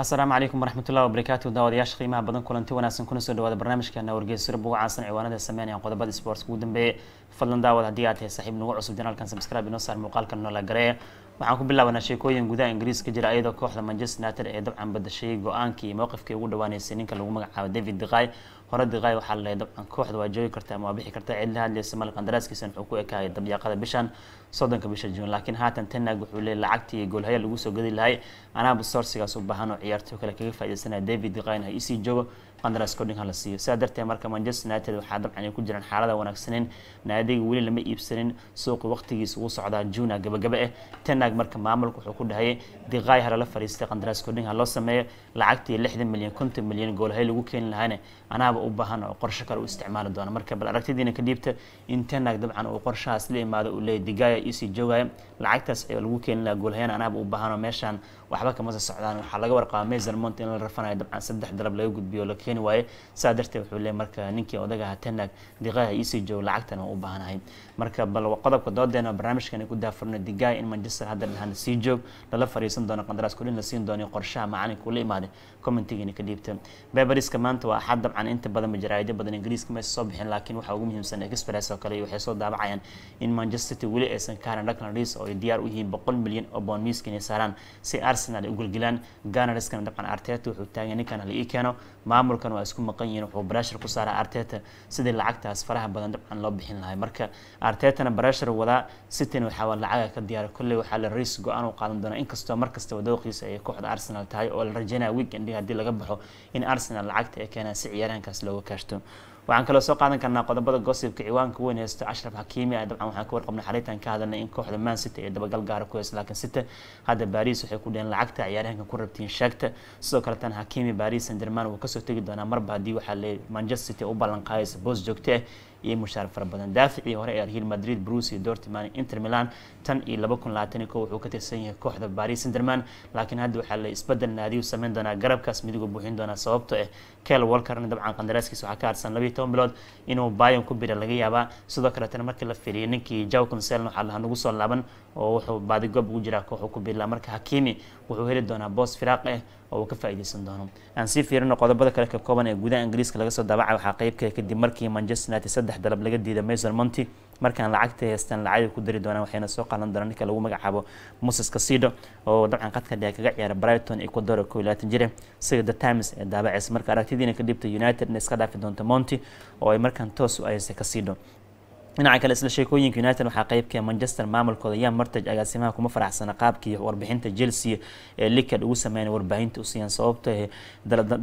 asalaamu calaykum waraxmatullahi wabarakaatu daawadayaasha qiimaha badan kulanti wanaagsan kuna soo dhawaada barnaamijkeena wargeysura buga caasan ciwaanada sameynayaan qodobada sports ugu dambeeye fadlan daawad haddii aad tahay saxiib nagu cusub janaalkan subscribe inoo saar muuqaalka noola garee waxaan ku bilaabanaa sheekooyin gudaha ingiriiska jira iyadoo kooxda manchester united ee dabcan badashay go-aankii mowqifkii ugu dhawaanaysay ninka lagu magacaabo david deqay hore diqaay waxaa la leeyahay dabcan kooxda waa joogi kartaa ama waa bixi kartaa cidla hadlaysa mala qandaraaskiisa wuxuu ku ekaayay dabyaaqada bishan soddonka bisha juun laakiin haatan tenag wuxuu leeyay lacagtii goolhaya lagu soo gedi lahay anaaba sorsigaas u baahan oo ciyaartooy kale kaga faaidaysanaya david diqaayna ha isii joogo qandarasodhinka la siiyo sidaa darteed marka manchester united waxaa dabcan ay ku jiraan xaalada wanaagsaneyn naadiga weli lama iibsanin suuqu waqtigiisa ugu socdaa juna gabagaba ah eh. tenag marka maamulka wuxuu ku dhahay diqaay halala fariistay qandaraaskudhinka loo sameeyo lacagtii lixdan milyan konton milyan goolhay lagu keeni lahaane anaaba u baahan oo qorsho kale u isticmaali doona marka bal aragtidiina kadhiibta in tenag dabcan uu qorshahaas la imaado uu leeyay digaaya iisii e joogaya lacagtaas ee lagu keeni lahaa goolhayaan anaaba u baahan oo meeshaan waxba kama sii socdaan waxaa laga warqaba mezar mont in la rafanayo dabcan saddex darab laga gudbiyo la keeni waaye saa darteed wuxuu leey marka ninkii odaga tenag diiqaha iisii joogo lacagtana u baahanahay marka bal qodobka doodeena barnaamijkan ku daafurno digaay in manchester hadda dhahan sii joog lala fariisan doono qandaraas kudhin la siin doono qorshaha macalinka ula imaaday commentigiina ka dhiibta beberiska maanta waa axad dabcan inta badan majaraa'idyo badan ingiriiska maysa soo bixin laakiin waxaa ugu muhiimsan express oo kale waxay soo daabacayaan in manchester city weli aysan kaarin raglan riis oo ay diyaar u yihiin boqol milyan oo boond miiska saaraan si arsenal ay u gelgelaan ganarskana dabcan arteta wuxuu taagay ninkan hala ii keeno maamulkan waa isku maqan yihiin wuxuu breshar ku saara arteta sidii lacagtaas faraha badan dabcan loo bixin lahay marka artetana breshar wadaa sitin waxaa lacaga ka diyaara kolley waxaa la riis go-aan u qaadan doonaa inkastoo markastaba dooqiisa ay kooxda arsenal tahay oo la rajeynaya weekendii haddii laga baxo in arsenal lacagta ay keenaan si ciyaarahankaas looga kaashto waxaan kaloo soo qaadan karnaa qodobada gosibka ciwaanka weyn heysta ashraf xakiimi a dabcan waxaan ka warqabnay xariitan ka hadalnay in kooxda man city ee dabagal gaara ku heysta laakiin city hadda baris waxay ku dheheen lacagta ciyaaryahankan ku rabtiin sheegta sidoo kaletan tan xakiimi baris saint german wuu kasoo tegi doonaa marba haddii waxaa le manchester city u ballanqaadaysa boos joogte ah iyo mushaar fara badan daaficii hore ee real madrid bruce iyo dortmund inter milan tan iyo laba kun labaatan iyo kow wuxuu ka tirsan yahay kooxda baris saint-germain laakiin hadda waxaa la isbedel naadiyu sameyn doonaa garabkaas midigu buuxin doonaa sababto eh ah kel walkerna dabcan qandaraaskiisa waxaa ka harsan labayo toban bilood inuu bayon ku bira laga yaabaa sidoo kaleetana markii la fiiriyay ninkii jaw consel waxaa lahaa nagu soo laaban oo wuxuu baadigoob ugu jiraa kooxu ku biirlaa marka hakimi wuxuu heli doonaa boos firaaq ah oo uu ka faa'iidaysan doono aan sii fiirino qodobada kale ka kooban ee gudaha ingiriiska laga soo daabacay waxaa qeyb kale ah kadib markii Manchester United saddex dalab laga diiday Mason Monti markaan lacagta heystaan lacag ku dari doonaan waxayna soo qaadan doonaan ninka lagu magacaabo Moses Casido oo dabcan qadka dheer kaga ciyaara Brighton ee ku daro jire sida The Times ee daabacaysa marka aragtidiina ka dhibta United iska dhaafi doonto Monti oo ay markaan toos u aysa Casido dhinaca kale isla sheekooyinka united waxaa qeybka ah manchester maamulkooda yan martaj agaasimaha kuma faraxsana qaabkii warbixinta chelsea ee likad ugu sameeyeen warbaahinta u siiyeen sababto ah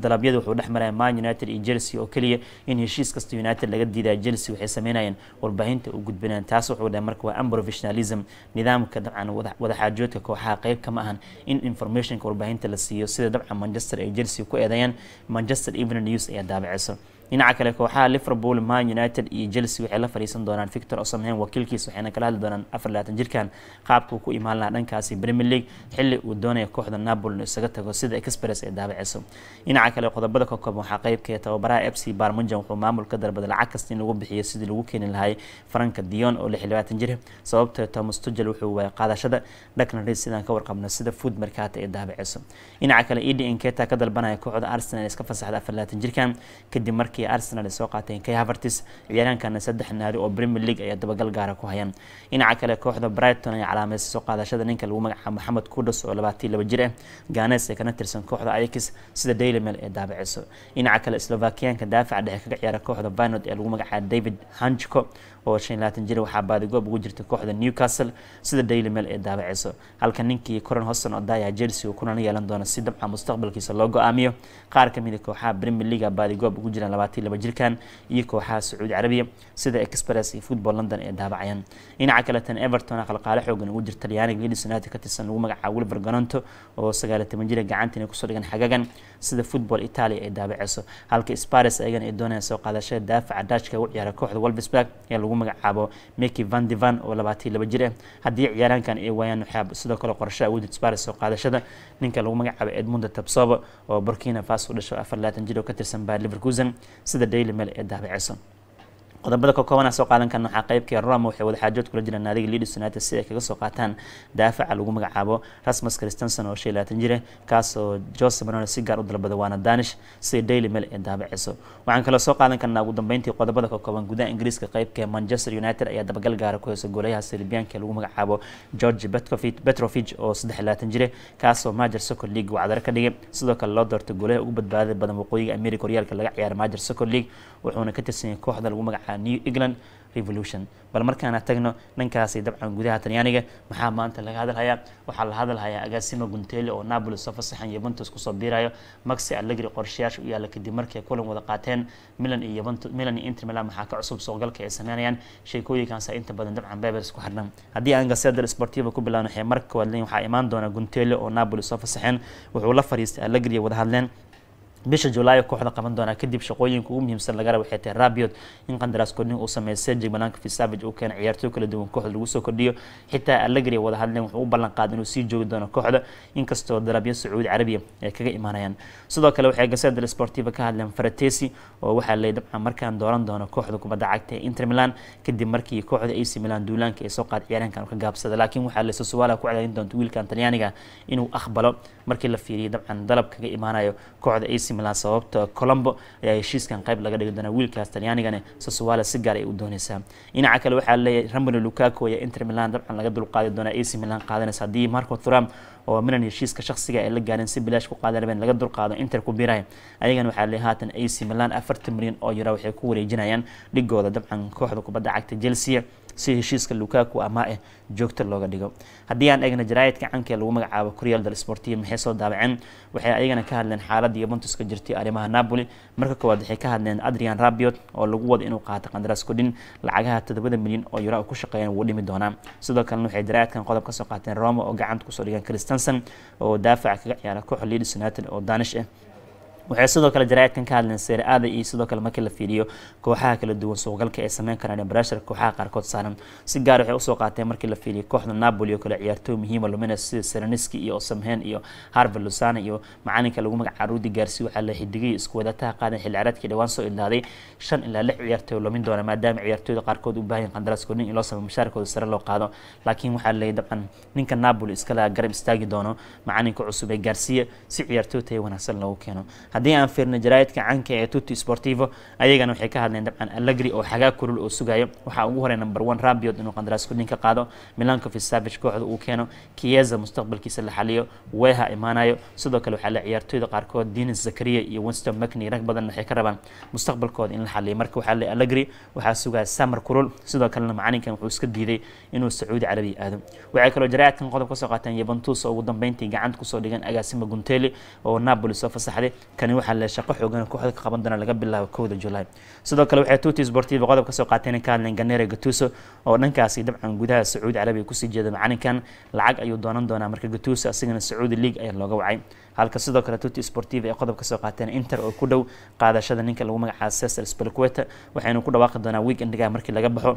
dalabyada wuxuu dhex maraya man united iyo chelsea oo keliya in heshiis kasta united laga diidaya chelsea waxay sameynayeen warbaahinta u gudbinayeen taas wuxuu dhahay marka waa unprofessionalism nidaamka dabcan wadaxaajoodka kooxaha qeyb kama ahan in informationka warbaahinta la siiyo sida dabcan manchester ay chelsea ku eedeeyaan manchester evening news ayaa daabicisa dhinaca kale kooxaha liverpool man united iyo chelsea waxay la fadhiisan doonaan victor osamhen wakiilkiis waxayna kala hadli doonaan afar labaatan jirkan qaabkuu ku imaan lahaa dhankaasi premier league xilli uu doonaya kooxda napoli inuu isaga tago sida express ay daabiciso dhinaca kale qodobada kokob waxaa qaybkaya ah tababaraha f c barmunjan wuxuu maamul ka dalbaday lacag kasta in lagu bixiyo sidii lagu keeni lahay franka dion oo lix labaatan jir sababtee ah thomas tugel wuxuu waayay qaadashada dhaknari sidaan ka warqabno sida food markaata ay daabiciso dhinaca kale edi enketa ka dalbanaya kooxda arsenal iska fasaxda afar labaatan jirkan kadib markii kii arsenal ay soo qaateen kay havertis ciyaaraankanna saddex naari oo premier league ayaa dabagal gaara ku hayaan dhinaca kale kooxda brighton ayaa calaamaysay soo qaadashada ninka lagu magacaabo maxamed kudas oo labaatan laba jir ah ganes ee kana tirsan kooxda ajax sida daily mail ee daabiciso dhinaca kale slovakiyaanka daafaca dhexe kaga ciyaara kooxda vinod ee lagu magacaabo david hanjko oo jir waxaa baadigoob ugu jirta kooxda newcastle sida daily mail ee daabaceyso halka ninkii koran hoston odaya chelsea uu kulan yeelan doono si dabca mustaqbalkiisa loo go-aamiyo qaar kamid a ah kooxaha premier leaga baadigoob ugu jiraan labaatan laba jirkan iyo kooxaha sacuudi carabiya sida express iyo football london ee daabacayaan dhinaca kaletan everton ah, qalqaale xoogan ugu jirta talyaaniga leeds ka tirsan lagu magacaabo wilver gononto oo sagaal jira gacantiina kusoo dhigan xagagan sida football italia ee daabaceyso halka spares ayagana ay doonayaan soo qaadashada daafaca dashka ugu ciyaara kooxda wolfsburg ee lagu magacaabo miki van devan oo labaatan laba jir ah haddii ciyaaraankan ay waayaan waxaa sidoo kale qorshaha ugu dispari soo qaadashada ninka lagu magacaabo edmunda tabsoba oo burkina faso dhasho afar labaatan jir oo ka tirsan baar liverkusen sida daily mail ee daabaceyso qodobada kakoobanaa soo qaadan karna waxaa qaybkii roma waxay wadaxaajood kula jiraan naadiga leeds united si ay kaga soo qaataan daafaca lagu magacaabo rasmus christensen oo shan labaatan jire kaasoo jose mourinho si gaar u dalbada waana danish sida daily mail ee daabiciso waxaan kaloo soo qaadan karnaa ugu dambeyntii qodobada kakooban gudaha ingiriiska qaybkee manchester united ayaa dabagal gaara ku heysa goolayaha serbianka ee lagu magacaabo george petrovic oo saddex labaatan jire kaasoo major soccer league wacdar ka dhigay sidoo kale loo doortay goolaha ugu badbaadada badan waqooyiga america horyaalka laga ciyaara major soccer league wuxuuna ka tirsan yahay kooxda lagu magacaabo new england revolution bal markaana tagno dhankaasi dabcan gudaha talyaaniga maxaa maanta laga hadalhayaa waxaa la hadalhayaa agaasimo guntele oo napoli soo fasaxan yuventus kusoo biirayo maxi allegri qorshayaasha u yaalla kadib markii kulan wada qaateen milan iyo yuventus milan iyo inter milan maxaa ka cusub soogalka ay sameynayaan sheekooyinkaasa inta badan dabcan bebers ku xidhan haddii aan gaseeda sportiva ku bilaawno waxay marka waxaa imaan doona guntele oo napoli soo fasaxeen wuxuu la fariistay allegri wada hadleen bisha julaayo kooxda qaban doonaa kadib shaqooyinka ugu muhiimsan laga raba waxay rabiot in qandaraas kordhin uu sameystay jig banaanka fisavage uu keenay ciyaartooy kala duwan kooxda lagu soo kordhiyo xitaa allegri wada hadleen wuxuu u ballan qaaday inuu sii joogi doono kooxda inkastoo darabyo sacuudi carabiya ay kaga imaanayaan sidoo kale waxay gaseda sportiva ka hadleen faratesi oo waxaa lay dabcan markaan dooran doono kooxda kubadda cagta inter milan kadib markii kooxda ac milan duulaanka ay soo qaad ciyaaraankan ka gaabsada laakiin waxaa la sasuwaala ku cadayn doonta wiilkan talyaaniga inuu aqbalo markii la fiiriyo dabcan dalab kaga imaanayo kooxda ac Milan sababta ah Colombo ayaa heshiiskan qayb laga dhigi doona wiilkaas Talyaanigana Sassuolo si gaar ah ay u dooneysaa dhinaca kale waxaa leeyahay Romelu Lukaku iyo Inter Milan dabcan laga dulqaadi doona AC Milan qaadanaysa haddii Marco Thuram oo Milan heshiiska shaqsiga ay ah la gaarin si bilaash ku qaadan rabeen laga dulqaado Inter ku biiraya ayagana waxaa leeyahay haatan AC Milan 40 milyan oo euro waxay ku wareejinayaan dhigooda dabcan kooxda kubadda cagta Chelsea si heshiiska lukaku ama eh joogta looga dhigo haddii aan eegna jaraa'idka canka ee lagu magacaabo kureal del sportiya maxay soo daabaceen waxay ayagana ka hadleen xaaladda yuventus ka jirtay arrimaha napoli marka koowaad waxay ka hadleen adrian rabiot oo lagu wado inuu qaato qandaraas kudhin lacagaha todobada milyan oo yuro ku shaqeeyan wuu dhimi doonaa sidoo kalena waxay jaraa'idkan qodob kasoo qaateen roma oo gacanta kusoo dhigeen christensen oo daafaca kaga ciyaara kooxa leeds united oo danish ah waxay sidoo kale jaraa'idkan ka hadleen seeraada iyo sidoo kale markii la fiiriyo kooxaha kala duwan suuqgalka ay sameyn karaan barashar kooxaha qaarkood saaran si gaar ah waxay usoo qaateen markii la fiiriyo kooxda napoli oo kale ciyaartooy muhiima lumina sida sereniski iyo osamhen iyo harvard lusana iyo macalinka lagu magac caruudi gaarsi waxaa la xidigay isku wadataha xilli ciyaareedkii dhawaan soo ilaaday shan ilaa lix ciyaartooy lumin doona maadaama ciyaartooyda qaarkood u baahayin qandaraasko in loo sameyo mushaarkooda sare loo qaado laakiin waxaa leeyay dabcan ninka napoli iskala garab istaagi doono macalinka cusub ee gaarsiya si ciyaartooy tayo wanaagsan loogu keeno haddii aan fiirno jaraa'idka canka ee tutti sportivo ayagana waxay ka hadleen dabcan allegri oo xagaa kulul oo sugayo waxaa ugu horey number one rabiot inuu qandaraas kudin qaado milanko fisavage kooxda uu keeno kieza mustaqbalkiisa la xaliyo weha imaanayo sidoo kale waxaa la ciyaartooyda qaarkood dinis zakaria iyo winston macney rag badan waxay ka rabaan mustaqbalkooda in la xaliyo marka waxaa la allegri waxaa sugaa samar kulul sidoo kalena macalinkan wuxuu iska diiday inuu sacuudi carabi aado waxay kaloo jaraa'idkan qodob ka qaateen yuventus oo ugu dambeyntii gacanta kusoo dhigan agaasimo gunteli oo napoli soo fasaxday kani waxaa la shaqo xoogan kooxda ka qaban doona laga bilaabo kowda julaay sidoo kale waxay tuuti sportiva qodob kasoo qaateen ka hadleen ganere gatuso oo dhankaasi dabcan gudaha sacuudi carabiya kusii jeeda macalinkan lacag ayuu doonan doonaa marka gatuso asigana sacuudi league ayaa looga wacay halka sidoo kale tuuti sportiva ay qodob kasoo qaateen inter oo ku dhow qaadashada ninka lagu magacaa cesar spelqueta waxaynu ku dhawaaqi doonaa week indigaa markii laga baxo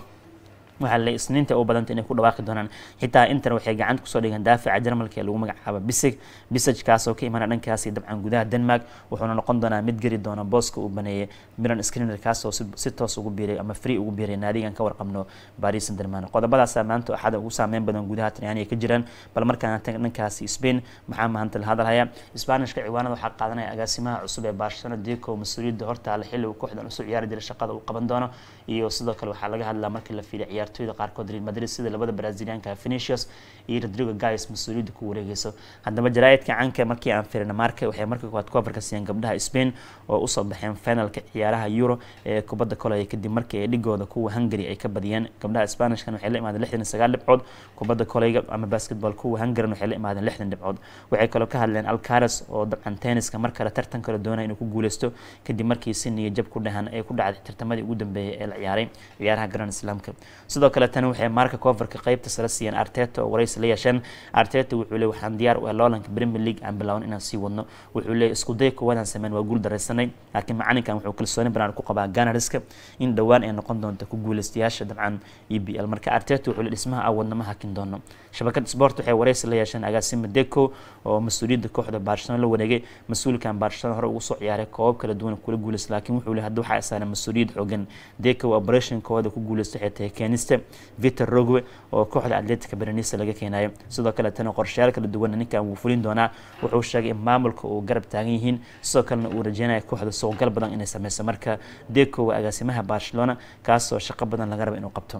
waxaa le isniinta u badanta inay ku dhawaaqi doonaan xitaa intan waxay gacanta kusoo dhigeen daafica jarmalka ee lagu magacaaba bisig bisig kaasoo ka imaana dhankaasi dabcan gudaha denmark wuxuuna noqon doonaa mid geri doona booska uu baneeyay miran screener kaasoo si toos ugu biiray ama free ugu biiray naadigan ka warqabno baris sanderman qodobadaasa maanta axada ugu saameyn badan gudaha talyaaniga ka jiraan bal markaana dhankaasi spain maxaa mahanta la hadalhaya sbaanishka ciwaanada waxaa qaadanaya agaasimaha cusub ee barcelona dico mas-uuliyadda hortaala xilligu kooxdan usoo ciyaari jira shaqada uu qaban doono iyo sidoo kale waxaa laga hadlaa markii la fiiday ciyaar ciyaartoyda qaarkood real madrid sida labada brazilianka venetius iyo rodrigo gais mas-uuliyadda ku wareegeyso haddaba jaraaidka canka markii aan firina marke waxay markii koowaad ku afarkasiyeen gabdhaha spain oo usoo baxeen finalka ciyaaraha euro ee kubadda kolaya kadib markii ay dhigooda kuwa hungary ay ka badiyeen gabdhaha spanishkan waxay la imaadeen lixdan sagaal dhibcood kubadda kolayga ama basketball kuwa hungarin waxay la imaadeen lixdan dhibcood waxay kaloo ka hadleen alcaras oo dabcan tenniska mar kale tartan kale doonaya inuu ku guuleysto kadib markii si jab ku dhahan ay ku dhacday tartamadii ugu dambeeyay ee la ciyaaray ciyaaraha garan islaamka sidoo kale tani waxay maarka kofarka qeybta sare siiyeen arteta oo wareysi isla yeesheen arteta wuxuu le waxaan diyaar u ah loolanka premier league aan bilaawan inaan sii wadno wuxuu le isku day kuwadaan sameyn waa guul daraysanay laakiin macalinkan wuxuu kalsooni banaan ku qabaa ganariska in dhowaan ay noqon doonta ku guuleystayaasha dabcan e b l marka arteta wuxuu le dhismaha aan wadno ma hakin doono shabakad sport waxay wareysi la yeesheen agaasimo deco oo mas-uuliyadda kooxda barcelona la wareegay mas-uulkan barcelona hore ugu soo ciyaaray koobab kala duwan kula guuleysta laakiin wuxuu le hadda waxaa saaran mas-uuliyad xoogan deco operationkooda ku guuleysta waxay tahay keenista victor rogue oo kooxda atletica berenisa laga keenayo sidoo kale tana qorshayaal kala duwan ninkan wuu fulin doonaa wuxuu sheegay in maamulka uu garab taagan yihiin sidoo kalena uu rajeynaya kooxda suuqgal badan inay sameyso marka deco waa agaasimaha barcelona kaasoo shaqo badan laga raba inuu qabto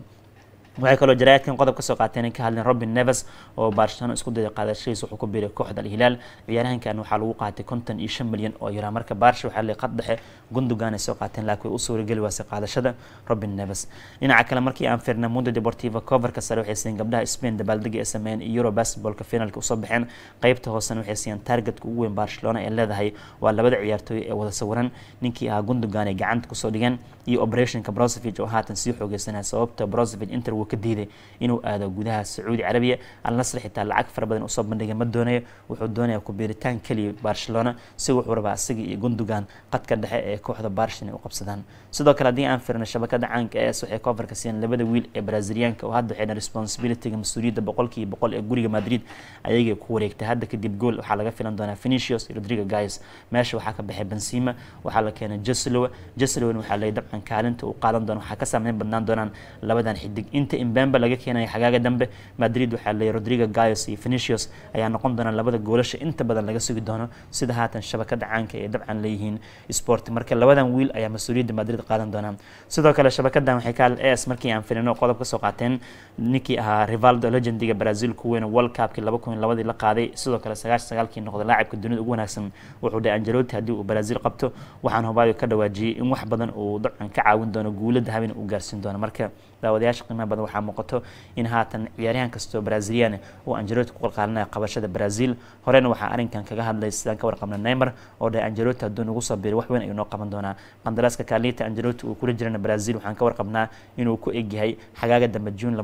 waxay kaloo jaraa'idkan qodob ka qaateen in ka hadleen robin neves oo barshano isku daya qaadashadiisa wuxuu ku biiray kooxda alhilaal ciyaarahankan waxaa lagu qaatay konton iyo shan milyan oo yura marka barsha waxaa le qad dhexe gundogan ay soo qaateen laakiin way u suurageli waasay qaadashada robin neves dhinaca kale markii aan fiirna mundo deportiva coverka sare waxay siiyeen gabdhaha spain dabaaldega ay sameeyeen euro basketballka finalka usoo baxeen qeybta hoosena waxay siiyeen targetka ugu weyn barcelona ee leedahay waa labada ciyaartooy ee wada sawiran ninkii ahaa gundogan ay gacanta kusoo dhigeen iyo operationka brozovic oo haatan sii xoogeysanaya sababta brozovic interwood ka diiday inuu aado gudaha sacuudi carabiya alnasr xitaa lacag fara badan usoo bandhigay ma doonayo wuxuu doonayaa kubiiritaan keliya barcelona si wuxuu rabaa isaga iyo gundogan qadka dhexe ee kooxda barsh u qabsadaan sidoo kale haddii aan firna shabakada caanka es waxay koofarka siiyeen labada wiil ee braziliyaanka oo hadda waxayna responsibilityga mas-uuliyadda boqolkiiyo boqol ee guriga madrid ayagay ku wareegtay hadda kadib gool waxaa laga filan doonaa finicius rodrigo gayes meesha waxaa ka baxay benzima waxaa la keenay jeslowa jeslowna waxaa leeyay dabcan kaalinta uu qaadan doona waxaa ka saameyn badnaan doonaan labadan xidig inta inta imbemba laga keenaya xagaaga dambe madrid waxaa leeyay rodrigo gayos iyo venicius ayaa noqon doona labada goolasha inta badan laga sugi doono sida haatan shabakada caanka ee dabcan leeyihiin sport marka labadan wiil ayaa mas-uuliyadda madrid qaadan doona sidoo kale shabakadan waxay ka hadl es markii aan filino qodob kasoo qaateen ninkii ahaa rivaldo legendiga brazil kuweyna world cupkii laba kun labadii la qaaday sidoo kale sagaashan sagaalkii noqda laacibka dunida ugu wanaagsan wuxuu dhahay angeloti haddii uu brazil qabto waxaan hobaayo ka dhawaajiyey in wax badan uu dabcan ka caawin doono guulada habeen uu gaarsiin doono marka daawadayaasha qiimaha badan waxaa muuqato in haatan ciyaaryahan kastoo brazilian uu angelotti ku qalqaalinayo qabashada brazil horena waxaa arrinkan kaga hadlay sidaan ka warqabna neymer oo dheh angelotti hadduu nagu sabiro wax weyn ayuu noo qaban doonaa qandaraaska kaalita angelotti uu kula jirana brazil waxaan ka warqabnaa inuu ku egyahay xagaaga dambe june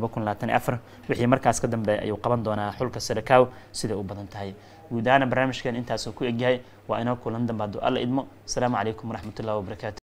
wixii markaas ka dambe ayuu qaban doonaa xulka sadakaw sida u badan tahay guud ahaana barnaamijkan intaasuu ku egyahay waa inoo kulan dambe hadduu alla idmo asalaamu calaykum waraxmatullahi wabarakaatu